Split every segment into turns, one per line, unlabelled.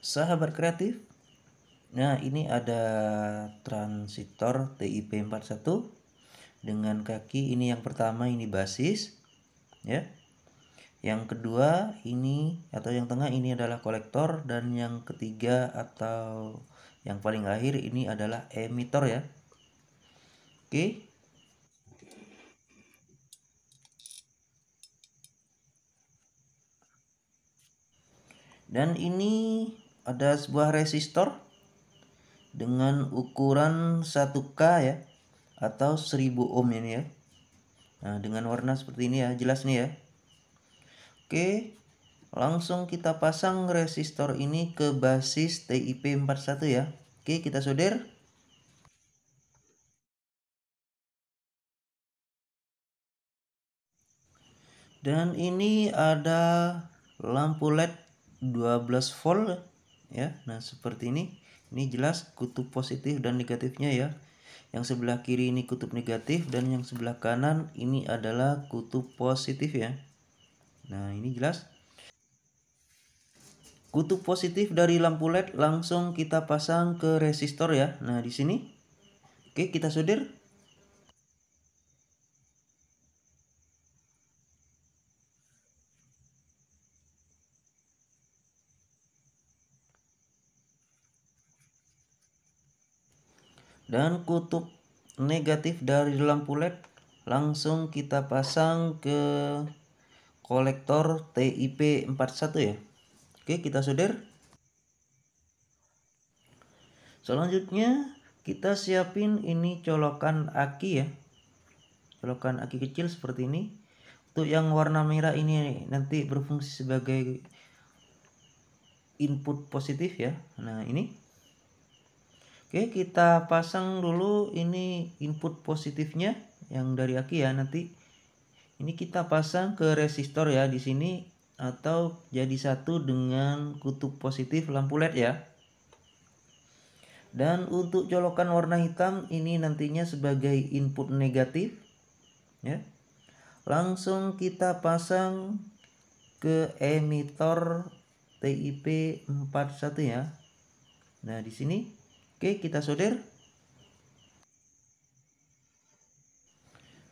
sahabat kreatif nah ini ada transistor TIP41 dengan kaki ini yang pertama ini basis ya yang kedua ini atau yang tengah ini adalah kolektor dan yang ketiga atau yang paling akhir ini adalah emitor ya oke dan ini ada sebuah resistor dengan ukuran 1K ya atau 1000 ohm ini ya. Nah, dengan warna seperti ini ya, jelas nih ya. Oke, langsung kita pasang resistor ini ke basis TIP41 ya. Oke, kita solder. Dan ini ada lampu LED 12 volt ya nah seperti ini ini jelas kutub positif dan negatifnya ya yang sebelah kiri ini kutub negatif dan yang sebelah kanan ini adalah kutub positif ya nah ini jelas kutub positif dari lampu led langsung kita pasang ke resistor ya nah di sini oke kita solder dan kutub negatif dari lampu led langsung kita pasang ke kolektor TIP41 ya Oke kita solder selanjutnya kita siapin ini colokan aki ya colokan aki kecil seperti ini untuk yang warna merah ini nanti berfungsi sebagai input positif ya nah ini Oke, kita pasang dulu ini input positifnya yang dari aki ya nanti. Ini kita pasang ke resistor ya di sini atau jadi satu dengan kutub positif lampu LED ya. Dan untuk colokan warna hitam ini nantinya sebagai input negatif ya. Langsung kita pasang ke emitor TIP41 ya. Nah, di sini Oke, kita solder.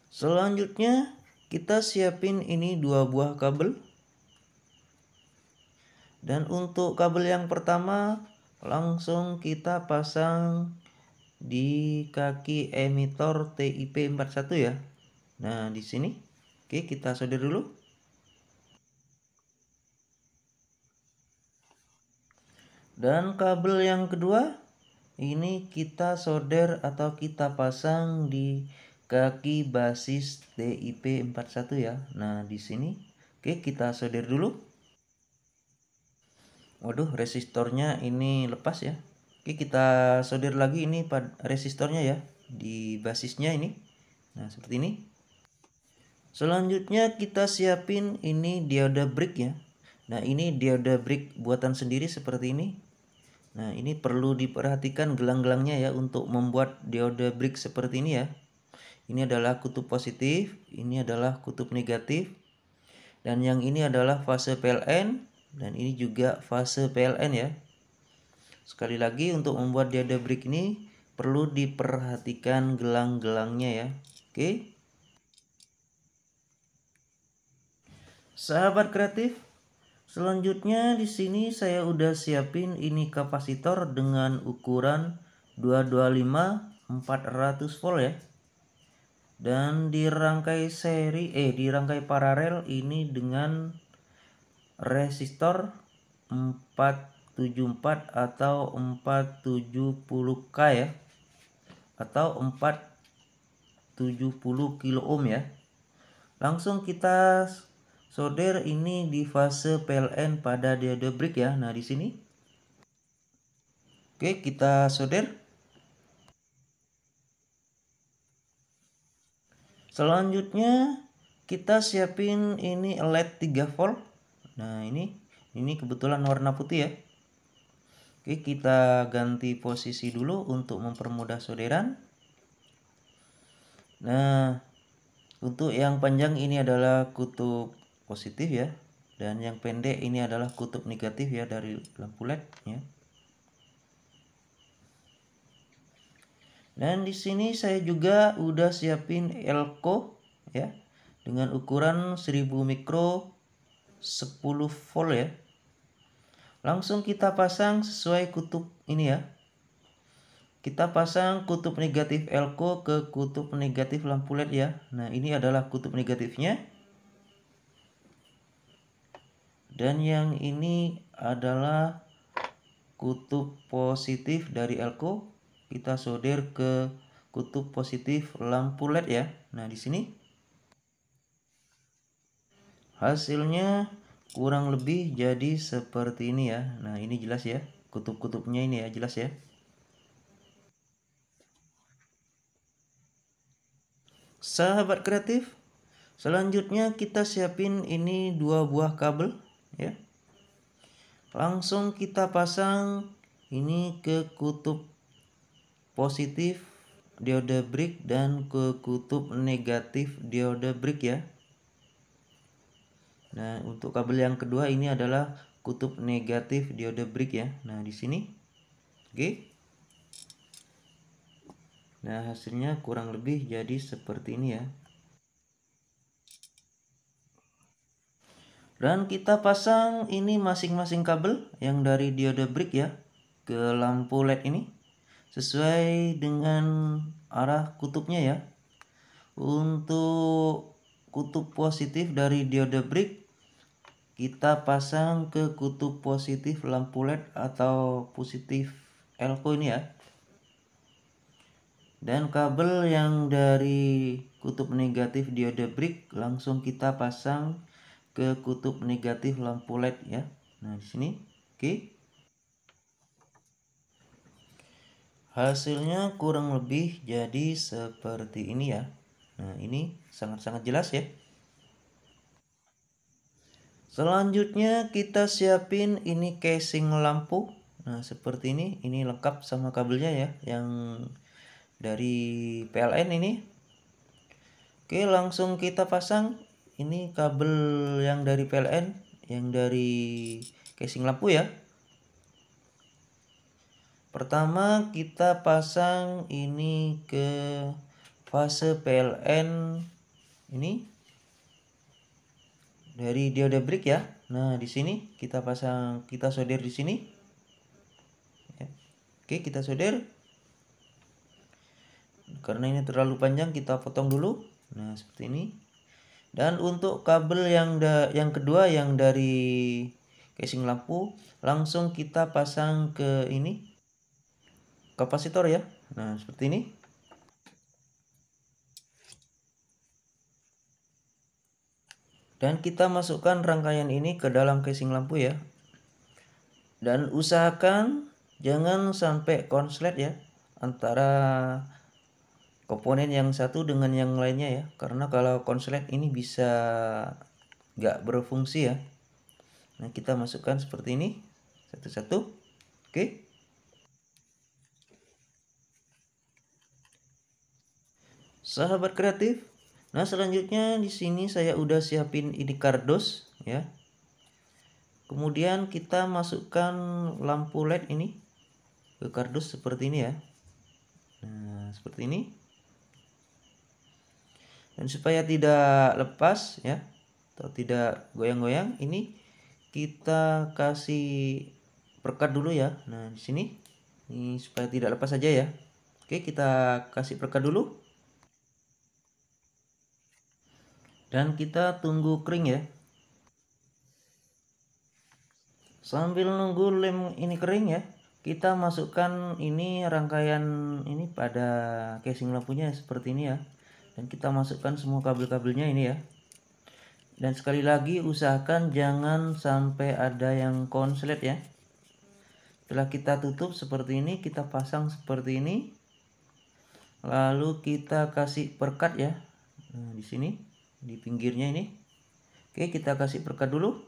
Selanjutnya, kita siapin ini dua buah kabel. Dan untuk kabel yang pertama, langsung kita pasang di kaki emitor TIP41 ya. Nah, di sini. Oke, kita solder dulu. Dan kabel yang kedua ini kita solder atau kita pasang di kaki basis tip 41 ya nah di sini oke kita solder dulu waduh resistornya ini lepas ya oke kita solder lagi ini resistornya ya di basisnya ini nah seperti ini Selanjutnya kita siapin ini dioda brick ya. Nah ini dioda brick buatan sendiri seperti ini. Nah, ini perlu diperhatikan gelang-gelangnya ya untuk membuat diode brick seperti ini ya. Ini adalah kutub positif, ini adalah kutub negatif. Dan yang ini adalah fase PLN dan ini juga fase PLN ya. Sekali lagi untuk membuat diode brick ini perlu diperhatikan gelang-gelangnya ya. Oke. Sahabat kreatif, Selanjutnya di sini saya udah siapin ini kapasitor dengan ukuran 225 400 volt ya. Dan di rangkai seri eh rangkai paralel ini dengan resistor 474 atau 470K ya atau 470 kilo ohm ya. Langsung kita solder ini di fase PLN pada diode brick ya. Nah, di sini. Oke, kita solder. Selanjutnya kita siapin ini LED 3 volt. Nah, ini ini kebetulan warna putih ya. Oke, kita ganti posisi dulu untuk mempermudah solderan. Nah, untuk yang panjang ini adalah kutub positif ya dan yang pendek ini adalah kutub negatif ya dari lampu led ya dan di sini saya juga udah siapin elko ya dengan ukuran 1000 mikro 10 volt ya langsung kita pasang sesuai kutub ini ya kita pasang kutub negatif elko ke kutub negatif lampu led ya nah ini adalah kutub negatifnya dan yang ini adalah kutub positif dari elko. Kita solder ke kutub positif lampu LED ya. Nah, di sini hasilnya kurang lebih jadi seperti ini ya. Nah, ini jelas ya. Kutub-kutubnya ini ya, jelas ya. Sahabat kreatif, selanjutnya kita siapin ini dua buah kabel ya langsung kita pasang ini ke kutub positif diode brick dan ke kutub negatif diode brick ya nah untuk kabel yang kedua ini adalah kutub negatif diode brick ya nah di sini oke okay. nah hasilnya kurang lebih jadi seperti ini ya dan kita pasang ini masing-masing kabel yang dari dioda brick ya ke lampu led ini sesuai dengan arah kutubnya ya untuk kutub positif dari dioda brick kita pasang ke kutub positif lampu led atau positif elko ini ya dan kabel yang dari kutub negatif dioda brick langsung kita pasang ke kutub negatif lampu led ya. Nah, di sini oke. Hasilnya kurang lebih jadi seperti ini ya. Nah, ini sangat-sangat jelas ya. Selanjutnya kita siapin ini casing lampu. Nah, seperti ini, ini lengkap sama kabelnya ya yang dari PLN ini. Oke, langsung kita pasang ini kabel yang dari PLN yang dari casing lampu ya pertama kita pasang ini ke fase PLN ini dari diode brick ya nah di sini kita pasang kita solder di sini ya. oke kita solder karena ini terlalu panjang kita potong dulu nah seperti ini dan untuk kabel yang da yang kedua yang dari casing lampu langsung kita pasang ke ini kapasitor ya. Nah, seperti ini. Dan kita masukkan rangkaian ini ke dalam casing lampu ya. Dan usahakan jangan sampai konslet ya antara komponen yang satu dengan yang lainnya ya karena kalau konslet ini bisa nggak berfungsi ya nah kita masukkan seperti ini satu-satu oke sahabat kreatif nah selanjutnya di sini saya udah siapin ini kardus ya kemudian kita masukkan lampu led ini ke kardus seperti ini ya nah seperti ini dan supaya tidak lepas ya atau tidak goyang-goyang ini kita kasih perkat dulu ya nah di sini ini supaya tidak lepas saja ya oke kita kasih perkat dulu dan kita tunggu kering ya sambil nunggu lem ini kering ya kita masukkan ini rangkaian ini pada casing lampunya seperti ini ya dan kita masukkan semua kabel-kabelnya ini ya dan sekali lagi usahakan jangan sampai ada yang konslet ya setelah kita tutup seperti ini kita pasang seperti ini lalu kita kasih perkat ya nah, di sini di pinggirnya ini oke kita kasih perkat dulu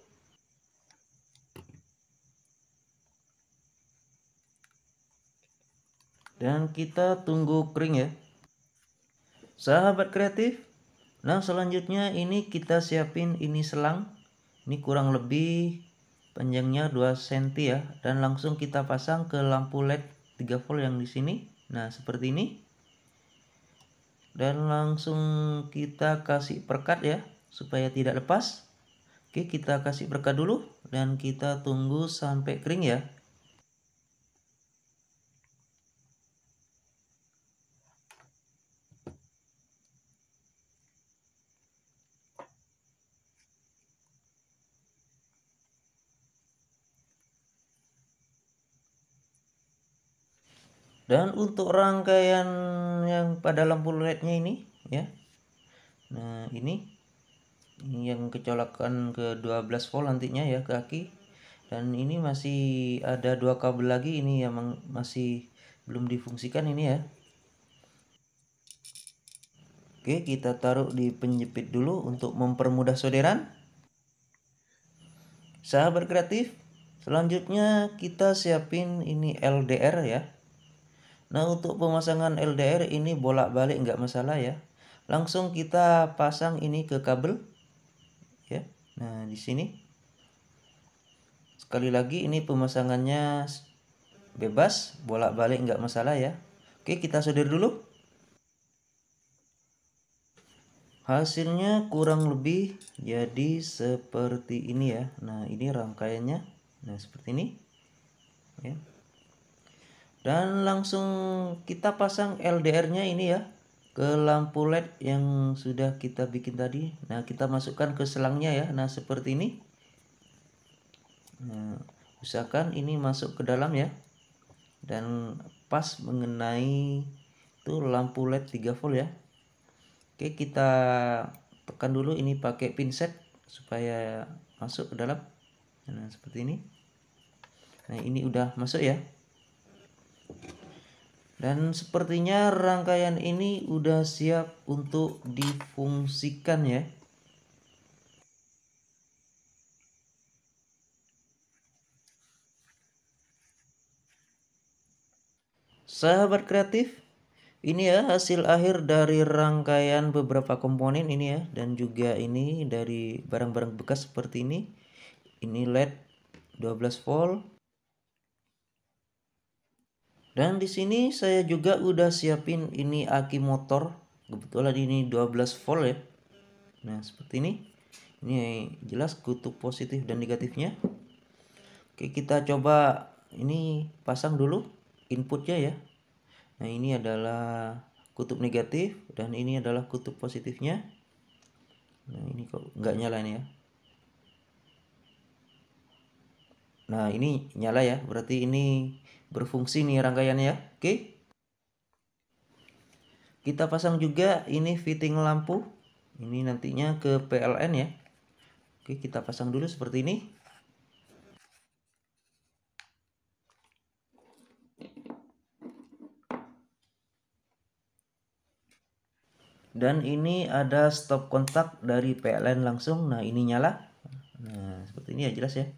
dan kita tunggu kering ya Sahabat kreatif, nah selanjutnya ini kita siapin ini selang. Ini kurang lebih panjangnya 2 cm ya dan langsung kita pasang ke lampu LED 3 volt yang di sini. Nah, seperti ini. Dan langsung kita kasih perkat ya supaya tidak lepas. Oke, kita kasih perkat dulu dan kita tunggu sampai kering ya. Dan untuk rangkaian yang pada lampu LED-nya ini ya. Nah, ini yang kecolokan ke 12 volt nantinya ya ke kaki. Dan ini masih ada dua kabel lagi ini yang masih belum difungsikan ini ya. Oke, kita taruh di penjepit dulu untuk mempermudah solderan. Sahabat kreatif, selanjutnya kita siapin ini LDR ya Nah untuk pemasangan LDR ini bolak-balik nggak masalah ya. Langsung kita pasang ini ke kabel. ya. Nah di sini. Sekali lagi ini pemasangannya bebas. Bolak-balik nggak masalah ya. Oke kita solder dulu. Hasilnya kurang lebih jadi seperti ini ya. Nah ini rangkaiannya. Nah seperti ini. Ya dan langsung kita pasang LDR-nya ini ya ke lampu LED yang sudah kita bikin tadi. Nah, kita masukkan ke selangnya ya. Nah, seperti ini. Nah, usahakan ini masuk ke dalam ya. Dan pas mengenai itu lampu LED 3 volt ya. Oke, kita tekan dulu ini pakai pinset supaya masuk ke dalam. Nah, seperti ini. Nah, ini udah masuk ya. Dan sepertinya rangkaian ini udah siap untuk difungsikan ya. Sahabat kreatif, ini ya hasil akhir dari rangkaian beberapa komponen ini ya dan juga ini dari barang-barang bekas seperti ini. Ini LED 12 volt dan di sini saya juga udah siapin ini aki motor. Kebetulan ini 12 volt ya. Nah, seperti ini. Ini jelas kutub positif dan negatifnya. Oke, kita coba ini pasang dulu inputnya ya. Nah, ini adalah kutub negatif dan ini adalah kutub positifnya. Nah, ini kok nggak nyala ini ya. Nah, ini nyala ya. Berarti ini berfungsi nih rangkaiannya ya. Oke. Kita pasang juga ini fitting lampu. Ini nantinya ke PLN ya. Oke, kita pasang dulu seperti ini. Dan ini ada stop kontak dari PLN langsung. Nah, ini nyala. Nah, seperti ini ya jelas ya.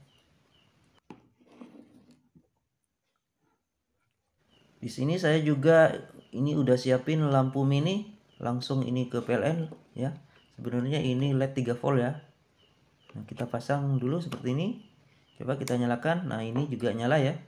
Di sini saya juga ini udah siapin lampu mini langsung ini ke PLN ya. Sebenarnya ini LED 3 volt ya. Nah, kita pasang dulu seperti ini. Coba kita nyalakan. Nah, ini juga nyala ya.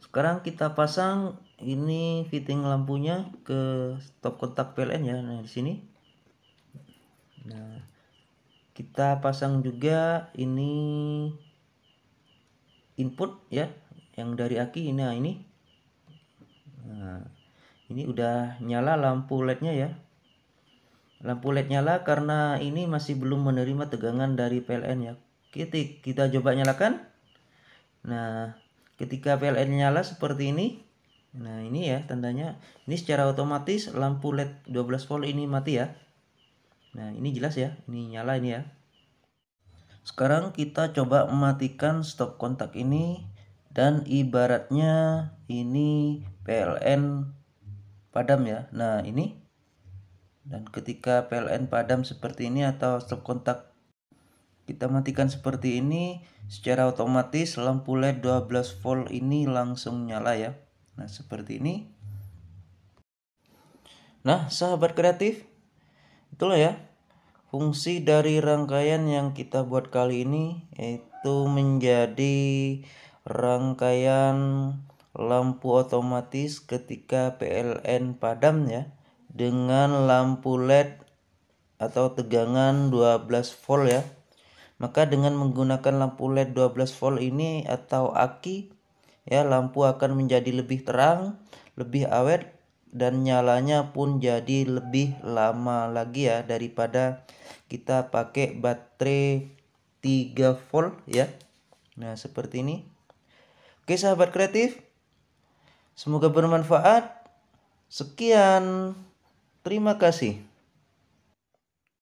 Sekarang kita pasang ini fitting lampunya ke stop kontak PLN ya. Nah, di sini kita pasang juga ini input ya yang dari aki ini nah ini nah, ini udah nyala lampu lednya ya lampu led nyala karena ini masih belum menerima tegangan dari PLN ya ketik kita coba nyalakan nah ketika PLN nyala seperti ini nah ini ya tandanya ini secara otomatis lampu led 12 volt ini mati ya nah ini jelas ya ini nyala ini ya sekarang kita coba mematikan stop kontak ini dan ibaratnya ini PLN padam ya. Nah, ini dan ketika PLN padam seperti ini atau stop kontak kita matikan seperti ini secara otomatis lampu LED 12 volt ini langsung nyala ya. Nah, seperti ini. Nah, sahabat kreatif, itulah ya Fungsi dari rangkaian yang kita buat kali ini yaitu menjadi rangkaian lampu otomatis ketika PLN padam ya dengan lampu LED atau tegangan 12 volt ya. Maka dengan menggunakan lampu LED 12 volt ini atau aki ya lampu akan menjadi lebih terang, lebih awet dan nyalanya pun jadi lebih lama lagi ya daripada kita pakai baterai 3 volt ya nah seperti ini oke sahabat kreatif semoga bermanfaat sekian terima kasih